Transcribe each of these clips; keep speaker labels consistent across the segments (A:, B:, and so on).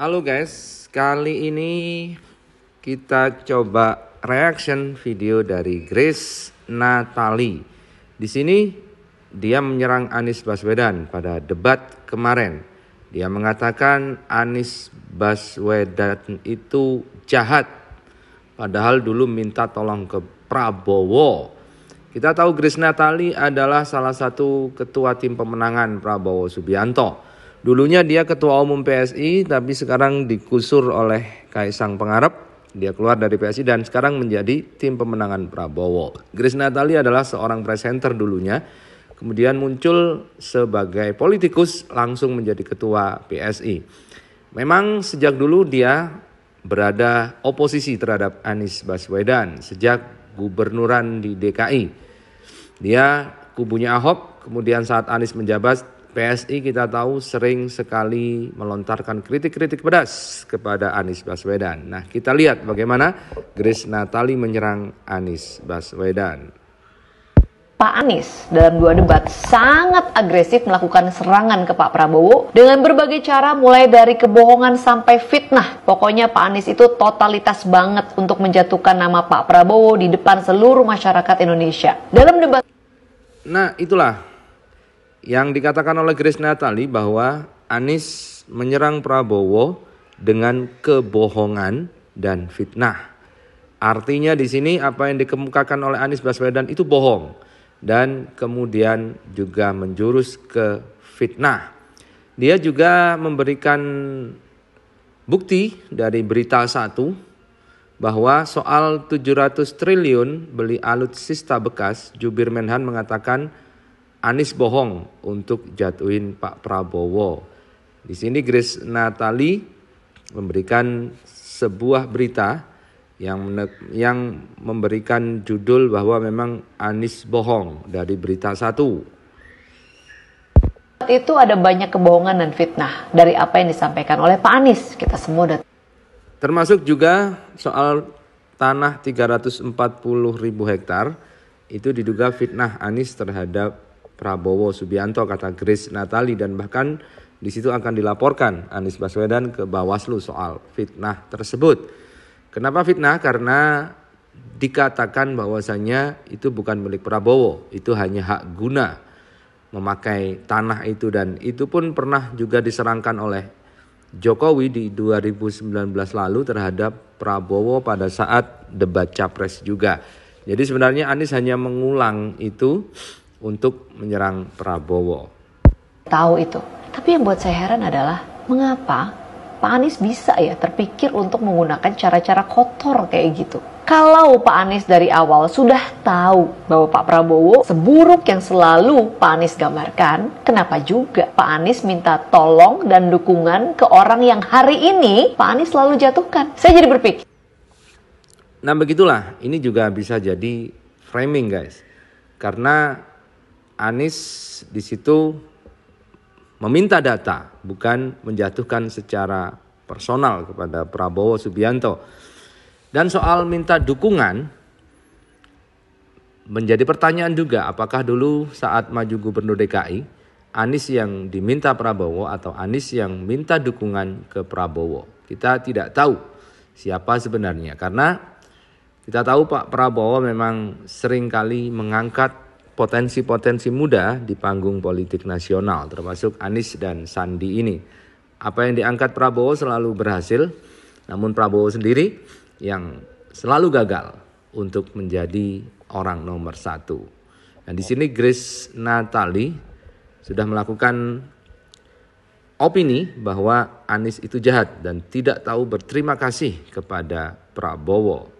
A: Halo guys, kali ini kita coba reaction video dari Grace Natali. Di sini dia menyerang Anies Baswedan pada debat kemarin. Dia mengatakan Anies Baswedan itu jahat. Padahal dulu minta tolong ke Prabowo. Kita tahu Grace Natali adalah salah satu ketua tim pemenangan Prabowo Subianto. Dulunya dia ketua umum PSI tapi sekarang dikusur oleh Kaisang Pengarap. Dia keluar dari PSI dan sekarang menjadi tim pemenangan Prabowo. Grace Natali adalah seorang presenter dulunya. Kemudian muncul sebagai politikus langsung menjadi ketua PSI. Memang sejak dulu dia berada oposisi terhadap Anies Baswedan sejak gubernuran di DKI. Dia kubunya Ahok, kemudian saat Anies menjabat PSI kita tahu sering sekali melontarkan kritik-kritik pedas kepada Anies Baswedan. Nah, kita lihat bagaimana Grace Natali menyerang Anies Baswedan.
B: Pak Anies dalam dua debat sangat agresif melakukan serangan ke Pak Prabowo dengan berbagai cara mulai dari kebohongan sampai fitnah. Pokoknya Pak Anies itu totalitas banget untuk menjatuhkan nama Pak Prabowo di depan seluruh masyarakat Indonesia. Dalam debat
A: Nah, itulah yang dikatakan oleh Grace Natali bahwa Anies menyerang Prabowo dengan kebohongan dan fitnah. Artinya di sini apa yang dikemukakan oleh Anies Baswedan itu bohong dan kemudian juga menjurus ke fitnah. Dia juga memberikan bukti dari berita satu bahwa soal 700 triliun beli alutsista bekas, Jubir Menhan mengatakan Anies bohong untuk jatuhin Pak Prabowo. Di sini Grace Natali memberikan sebuah berita yang yang memberikan judul bahwa memang Anies bohong dari berita satu.
B: Itu ada banyak kebohongan dan fitnah dari apa yang disampaikan oleh Pak Anies. Kita semua udah.
A: Termasuk juga soal tanah 340 ribu hektar itu diduga fitnah Anies terhadap Prabowo Subianto kata Grace Natali dan bahkan di situ akan dilaporkan Anies Baswedan ke Bawaslu soal fitnah tersebut. Kenapa fitnah? Karena dikatakan bahwasanya itu bukan milik Prabowo, itu hanya hak guna memakai tanah itu dan itu pun pernah juga diserangkan oleh Jokowi di 2019 lalu terhadap Prabowo pada saat debat capres juga. Jadi sebenarnya Anies hanya mengulang itu untuk menyerang Prabowo.
B: Tahu itu. Tapi yang buat saya heran adalah mengapa Pak Anies bisa ya terpikir untuk menggunakan cara-cara kotor kayak gitu. Kalau Pak Anies dari awal sudah tahu bahwa Pak Prabowo seburuk yang selalu Pak Anies gambarkan, kenapa juga Pak Anies minta tolong dan dukungan ke orang yang hari ini Pak Anies selalu jatuhkan? Saya jadi berpikir.
A: Nah begitulah, ini juga bisa jadi framing guys. Karena Anies di situ meminta data, bukan menjatuhkan secara personal kepada Prabowo Subianto. Dan soal minta dukungan menjadi pertanyaan juga apakah dulu saat maju gubernur DKI Anies yang diminta Prabowo atau Anies yang minta dukungan ke Prabowo. Kita tidak tahu siapa sebenarnya karena kita tahu Pak Prabowo memang seringkali mengangkat potensi-potensi muda di panggung politik nasional termasuk Anies dan Sandi ini. Apa yang diangkat Prabowo selalu berhasil, namun Prabowo sendiri yang selalu gagal untuk menjadi orang nomor satu. Nah di sini Grace Natali sudah melakukan opini bahwa Anies itu jahat dan tidak tahu berterima kasih kepada Prabowo.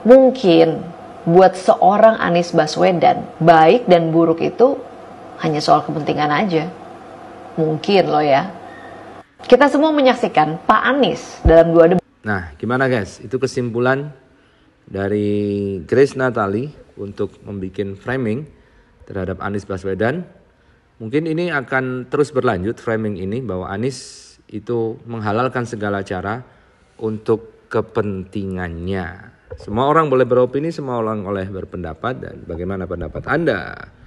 B: Mungkin buat seorang Anies Baswedan, baik dan buruk itu hanya soal kepentingan aja. Mungkin loh ya. Kita semua menyaksikan Pak Anies dalam dua debat.
A: Nah, gimana guys? Itu kesimpulan dari Grace Natali untuk membuat framing terhadap Anies Baswedan. Mungkin ini akan terus berlanjut framing ini bahwa Anies itu menghalalkan segala cara untuk kepentingannya. Semua orang boleh beropini, semua orang boleh berpendapat dan bagaimana pendapat Anda?